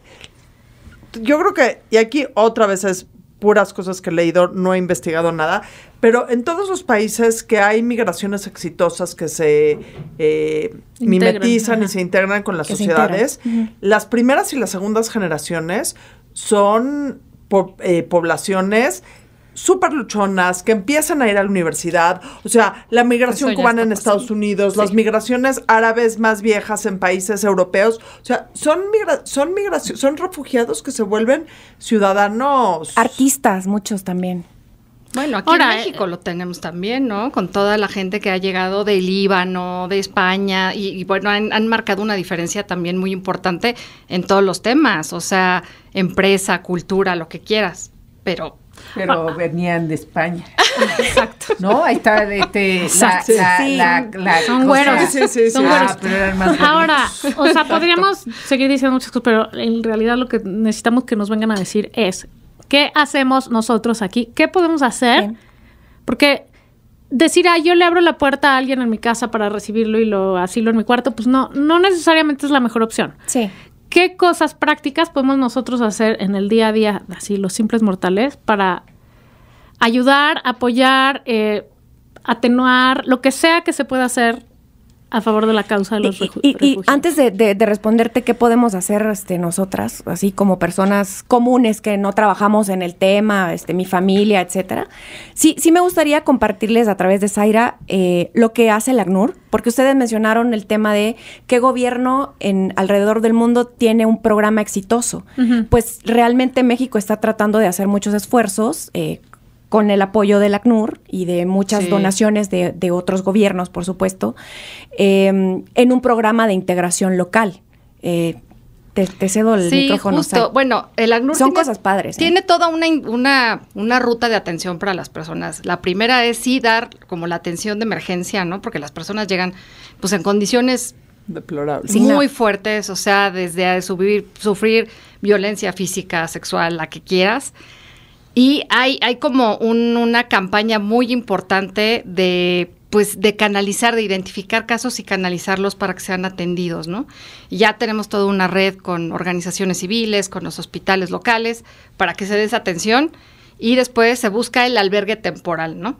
Speaker 2: yo creo que, y aquí otra vez es puras cosas que he leído, no he investigado nada, pero en todos los países que hay migraciones exitosas que se eh,
Speaker 3: mimetizan y
Speaker 2: se integran con las sociedades, las primeras y las segundas generaciones son eh, poblaciones súper luchonas, que empiezan a ir a la universidad. O sea, la migración cubana en Estados Unidos, las migraciones árabes más viejas en países europeos. O sea, son, son, son refugiados que se vuelven ciudadanos. Artistas, muchos también.
Speaker 3: Bueno, aquí en México eh, lo tenemos también, ¿no? Con toda la gente que ha llegado del Líbano, de España, y, bueno, han, marcado una diferencia también muy importante en todos los temas, o sea, empresa, cultura, lo que quieras, pero...
Speaker 5: Pero venían de España.
Speaker 3: Exacto. ¿No? Ahí está este,
Speaker 5: Exacto. Son güeros. Son güeros. Ahora, o sea,
Speaker 1: podríamos seguir diciendo muchas cosas, pero en realidad lo que necesitamos que nos vengan a decir es ¿Qué hacemos nosotros aquí? ¿Qué podemos hacer? Porque decir, ah, yo le abro la puerta a alguien en mi casa para recibirlo y lo asilo en mi cuarto, pues no, no necesariamente es la mejor opción. Sí. ¿Qué cosas prácticas podemos nosotros hacer en el día a día, así los simples mortales, para ayudar, apoyar, eh, atenuar, lo que sea que se pueda hacer a favor de la causa de los y, Y antes de,
Speaker 4: responderte qué podemos hacer este, nosotras, así como personas comunes que no trabajamos en el tema, este, mi familia, etcétera, sí, sí me gustaría compartirles a través de Zaira eh, lo que hace el ACNUR, porque ustedes mencionaron el tema de qué gobierno en alrededor del mundo tiene un programa exitoso. Pues realmente México está tratando de hacer muchos esfuerzos. Eh, con el apoyo del ACNUR y de muchas donaciones de, otros gobiernos, por supuesto, em, en un programa de integración local. Eh, te, cedo el sí, Justo. bueno, el ACNUR ¿eh? tiene,
Speaker 3: toda una, ruta de atención para las personas. La primera es sí dar como la atención de emergencia, ¿no? Porque las personas llegan pues en condiciones muy fuertes, o sea, desde sufrir violencia física, sexual, la que quieras y hay, hay como una campaña muy importante de pues de canalizar, de identificar casos y canalizarlos para que sean atendidos, ¿no? Ya tenemos toda una red con organizaciones civiles, con los hospitales locales, para que se dé esa atención y después se busca el albergue temporal, ¿no?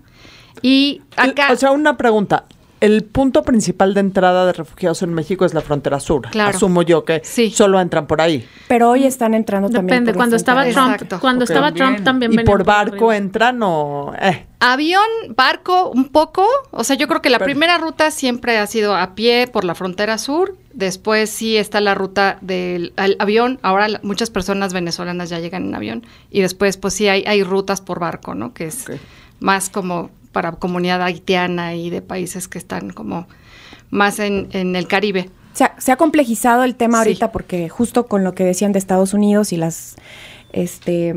Speaker 2: Y acá... O sea, una pregunta, el punto principal de entrada de refugiados en México es la frontera sur. Claro. Asumo yo que solo entran por ahí.
Speaker 3: Pero hoy están entrando también. Depende, cuando estaba Trump, cuando estaba Trump también. ¿Y por barco
Speaker 2: entran o...? Eh?
Speaker 3: Avión, barco, un poco. O sea, yo creo que la primera ruta siempre ha sido a pie por la frontera sur. Después sí está la ruta del avión. Ahora muchas personas venezolanas ya llegan en avión. Y después, pues sí, hay, rutas por barco, ¿no? Que es más como para comunidad haitiana y de países que están como más en, el Caribe. Se ha, se ha, complejizado el
Speaker 4: tema ahorita porque justo con lo que decían de Estados Unidos y las este,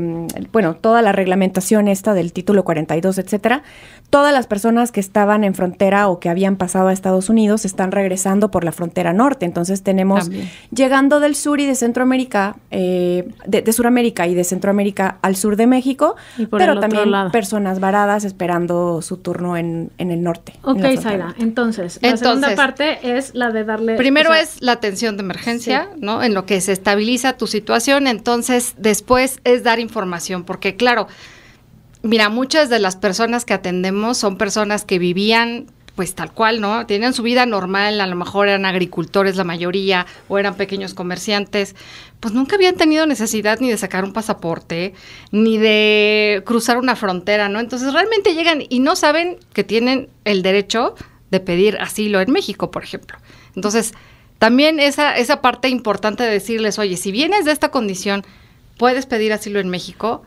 Speaker 4: bueno, toda la reglamentación esta del título 42, etcétera, todas las personas que estaban en frontera o que habían pasado a Estados Unidos están regresando por la frontera norte. Entonces tenemos llegando del sur y de Centroamérica, eh, de, Sudamérica Suramérica y de Centroamérica al sur de México, pero también personas varadas esperando su turno en, el norte. Ok,
Speaker 3: entonces, la segunda
Speaker 1: parte es la de darle... Primero es
Speaker 3: la atención de emergencia, ¿no? En lo que se estabiliza tu situación, entonces después es, dar información, porque claro, mira, muchas de las personas que atendemos son personas que vivían pues tal cual, ¿no? tienen su vida normal, a lo mejor eran agricultores la mayoría o eran pequeños comerciantes, pues nunca habían tenido necesidad ni de sacar un pasaporte, ni de cruzar una frontera, ¿no? Entonces realmente llegan y no saben que tienen el derecho de pedir asilo en México, por ejemplo. Entonces, también esa, esa parte importante de decirles, oye, si vienes de esta condición, puedes pedir asilo en México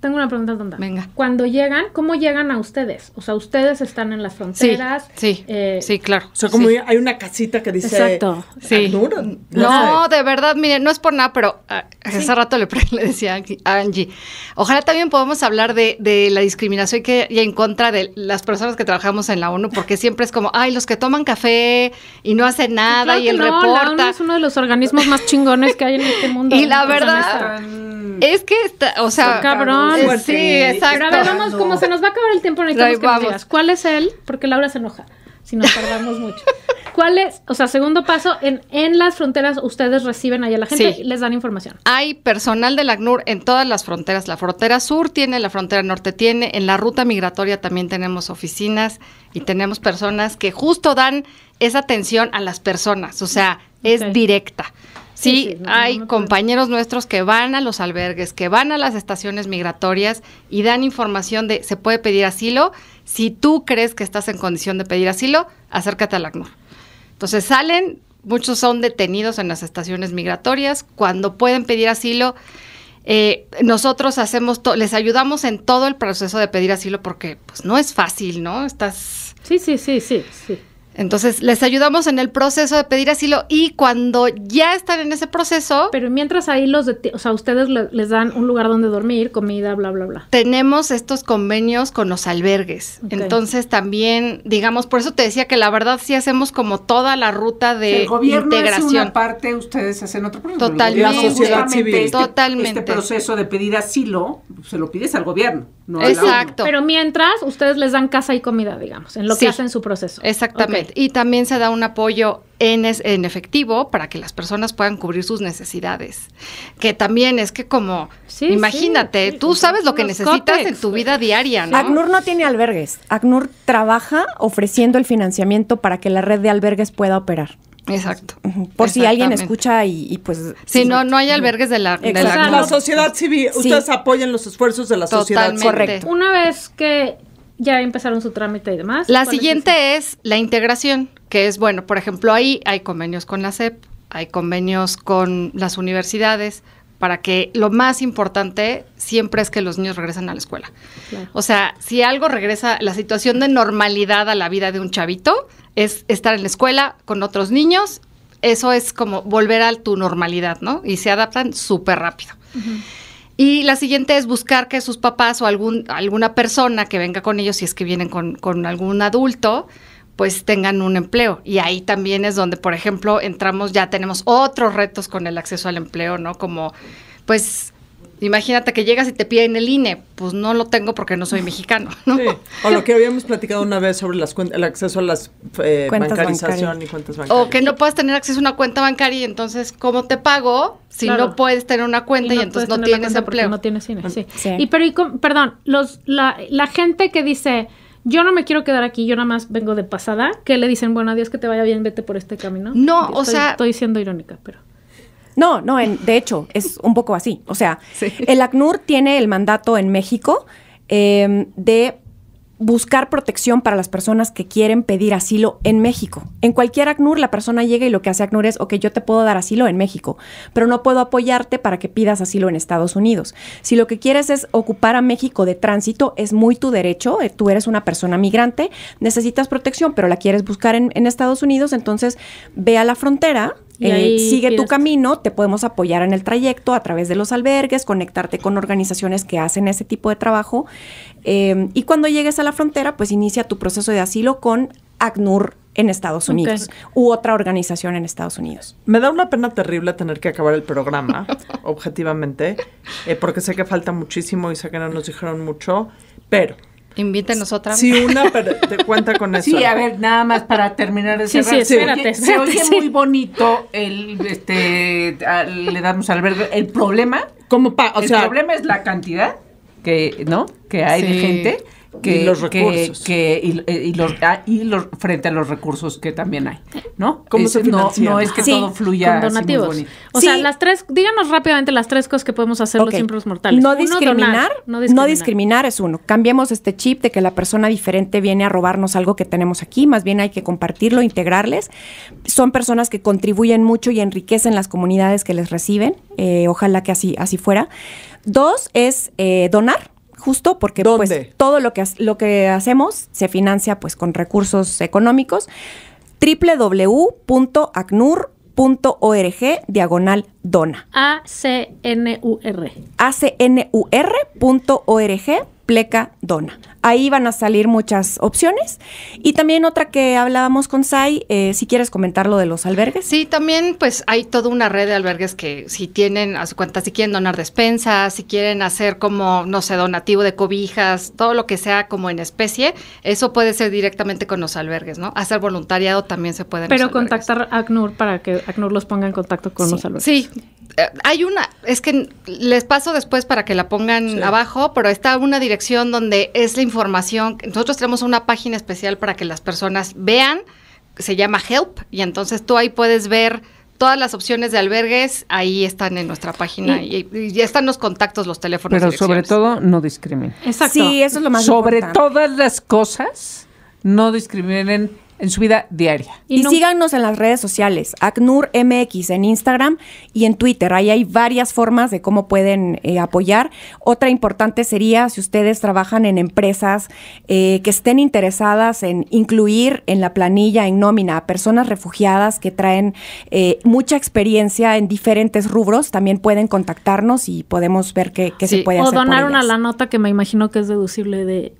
Speaker 1: tengo una pregunta tonta. Venga. Cuando llegan, ¿cómo llegan a ustedes? O sea, ustedes están en las fronteras.
Speaker 3: Sí, eh, sí, claro. O sea, como hay una casita que dice... Exacto. Ah, sí. No, de verdad, miren, no es por nada, pero ah, hace rato le, le, decía a Angie, ojalá también podamos hablar de, la discriminación que en contra de las personas que trabajamos en la ONU, porque siempre es como, ay, los que toman café y no hacen nada y el no, La ONU es uno de los organismos más chingones que hay en este mundo. Y la verdad es que, está, o sea... cabrón Sí, exacto. Pero a vamos, como se nos va
Speaker 1: a acabar el tiempo, necesitamos que ¿Cuál es él? Porque Laura se enoja
Speaker 3: si nos tardamos mucho. ¿Cuál es, o sea, segundo paso, en, en las fronteras ustedes reciben allá a la gente y les dan información? Hay personal del ACNUR en todas las fronteras. La frontera sur tiene, la frontera norte tiene, en la ruta migratoria también tenemos oficinas y tenemos personas que justo dan esa atención a las personas, o sea, es directa. Sí, hay compañeros nuestros que van a los albergues, que van a las estaciones migratorias y dan información de se puede pedir asilo. Si tú crees que estás en condición de pedir asilo, acércate al ACNUR. Entonces salen, muchos son detenidos en las estaciones migratorias. Cuando pueden pedir asilo, eh, nosotros hacemos les ayudamos en todo el proceso de pedir asilo porque pues no es fácil, ¿no? Estás Sí, sí, sí, sí, sí. Entonces, les ayudamos en el proceso de pedir asilo y cuando ya están en ese proceso... Pero mientras ahí los... O sea, ustedes les dan un lugar donde dormir, comida, bla, bla, bla. Tenemos estos convenios con los albergues. Entonces, también, digamos, por eso te decía que la verdad sí hacemos como toda la ruta de el gobierno integración. una parte, ustedes hacen otro proceso. Totalmente. La sociedad civil. Este, totalmente. Este
Speaker 5: proceso de pedir asilo se lo pides al gobierno, no Exacto.
Speaker 3: Pero mientras, ustedes les dan casa y comida, digamos, en lo que hacen su proceso. Exactamente y también se da un apoyo en, en efectivo para que las personas puedan cubrir sus necesidades. Que también es que como, imagínate, tú sabes lo que necesitas en tu vida diaria, ¿no? ACNUR no tiene albergues. ACNUR trabaja ofreciendo
Speaker 4: el financiamiento para que la red de albergues pueda operar. Exacto. Por si alguien escucha
Speaker 2: y, pues...
Speaker 3: Si no, no hay albergues de la... la,
Speaker 2: sociedad civil, ustedes apoyan los esfuerzos de la sociedad civil. Correcto.
Speaker 1: Una vez que ya empezaron su trámite y demás. La siguiente
Speaker 3: es, la integración, que es, bueno, por ejemplo, ahí hay convenios con la SEP, hay convenios con las universidades, para que lo más importante siempre es que los niños regresen a la escuela. O sea, si algo regresa, la situación de normalidad a la vida de un chavito es estar en la escuela con otros niños, eso es como volver a tu normalidad, ¿no? Y se adaptan súper rápido. Y la siguiente es buscar que sus papás o algún, alguna persona que venga con ellos, si es que vienen con, con algún adulto, pues tengan un empleo. Y ahí también es donde, por ejemplo, entramos, ya tenemos otros retos con el acceso al empleo, ¿no? Como, pues Imagínate que llegas y te piden el INE, pues no lo tengo porque no soy
Speaker 2: mexicano, ¿no? O lo que habíamos platicado una vez sobre las el acceso a las eh, bancarización y cuentas bancarias.
Speaker 3: O que no puedes tener acceso a una cuenta bancaria y entonces, ¿cómo te pago si no puedes tener una cuenta y, entonces no tienes empleo? No tienes INE, sí. sí. Y
Speaker 1: pero, perdón, los, la, gente que dice yo no me quiero quedar aquí, yo nada más vengo de pasada, que le dicen, bueno, adiós, que te vaya bien, vete por este camino. No, o sea... Estoy siendo irónica, pero...
Speaker 4: No, no, en, de hecho, es un poco así. O sea, el ACNUR tiene el mandato en México em, de buscar protección para las personas que quieren pedir asilo en México. En cualquier ACNUR la persona llega y lo que hace ACNUR es, ok, yo te puedo dar asilo en México, pero no puedo apoyarte para que pidas asilo en Estados Unidos. Si lo que quieres es ocupar a México de tránsito, es muy tu derecho, eh, tú eres una persona migrante, necesitas protección, pero la quieres buscar en Estados Unidos, entonces ve a la frontera, eh, sigue tu camino, te podemos apoyar en el trayecto a través de los albergues, conectarte con organizaciones que hacen ese tipo de trabajo. Eh, y cuando llegues a la frontera, pues inicia tu proceso de asilo con ACNUR en Estados Unidos u otra organización en Estados Unidos.
Speaker 2: Me da una pena terrible tener que acabar el programa, objetivamente, eh, porque sé que falta muchísimo y sé que no nos dijeron mucho, pero
Speaker 3: invita otra vez. Si una
Speaker 2: te cuenta con eso. Sí, a ver,
Speaker 3: nada más para terminar de sí, espérate, se oye, muy
Speaker 2: bonito el, este,
Speaker 5: le damos al verde El problema. Como pa, o el problema es la cantidad que, ¿no? Que hay de gente que, y los recursos. y, eh, ah, frente a los recursos que también hay,
Speaker 2: ¿no? ¿Cómo se no, no, es que todo fluya donativos.
Speaker 1: o sea, las tres, díganos rápidamente las tres cosas que podemos hacer los simples mortales. No, discriminar, no discriminar,
Speaker 4: es uno. Cambiemos este chip de que la persona diferente viene a robarnos algo que tenemos aquí, más bien hay que compartirlo, integrarles. Son personas que contribuyen mucho y enriquecen las comunidades que les reciben. Eh, ojalá que así, así fuera. Dos es eh, donar justo porque pues todo lo que, lo que hacemos se financia pues con recursos económicos www.acnur.org
Speaker 1: diagonal Dona. A-C-N-U-R.
Speaker 4: a c n u pleca Dona. Ahí van a salir muchas opciones. Y también otra
Speaker 3: que hablábamos con Sai, eh, si quieres comentar lo de los albergues. Sí, también pues hay toda una red de albergues que si tienen a su cuenta, si quieren donar despensas, si quieren hacer como, no sé, donativo de cobijas, todo lo que sea como en especie, eso puede ser directamente con los albergues, ¿no? Hacer voluntariado también se puede. Pero contactar a ACNUR para que ACNUR los ponga en contacto con los albergues. Sí, eh, hay una, es que les paso después para que la pongan abajo, pero está una dirección donde es la información. Nosotros tenemos una página especial para que las personas vean, se llama Help, y entonces tú ahí puedes ver todas las opciones de albergues, ahí están en nuestra página y, ya están los contactos, los teléfonos. Pero sobre
Speaker 5: todo, no discriminen.
Speaker 3: Exacto. Sí, eso es lo más importante. Sobre todas las cosas, no discriminen
Speaker 5: en su vida diaria. Y, síganos en
Speaker 4: las redes sociales, ACNURMX en Instagram y en Twitter. Ahí hay varias formas de cómo pueden eh, apoyar. Otra importante sería si ustedes trabajan en empresas eh, que estén interesadas en incluir en la planilla, en nómina, a personas refugiadas que traen eh, mucha experiencia en diferentes rubros, también pueden contactarnos y podemos ver qué, se puede hacer. O donar una la
Speaker 1: nota que me imagino que es deducible de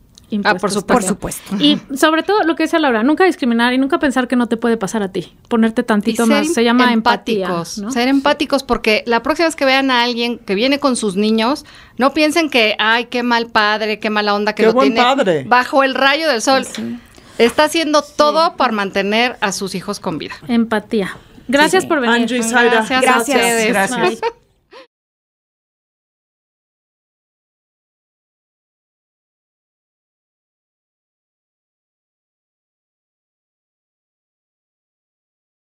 Speaker 1: Ah, por supuesto. Y sobre todo lo que dice Laura, nunca discriminar y nunca pensar que no te puede pasar a ti. Ponerte tantito más. Se llama empáticos,
Speaker 3: ¿no? Ser empáticos, porque la próxima vez que vean a alguien que viene con sus niños, no piensen que, ay, qué mal padre, qué mala onda que qué lo tiene bajo el rayo del sol. Está haciendo todo por mantener a sus hijos con vida. Empatía. Gracias por venir. Gracias, Gracias. A ustedes. Gracias.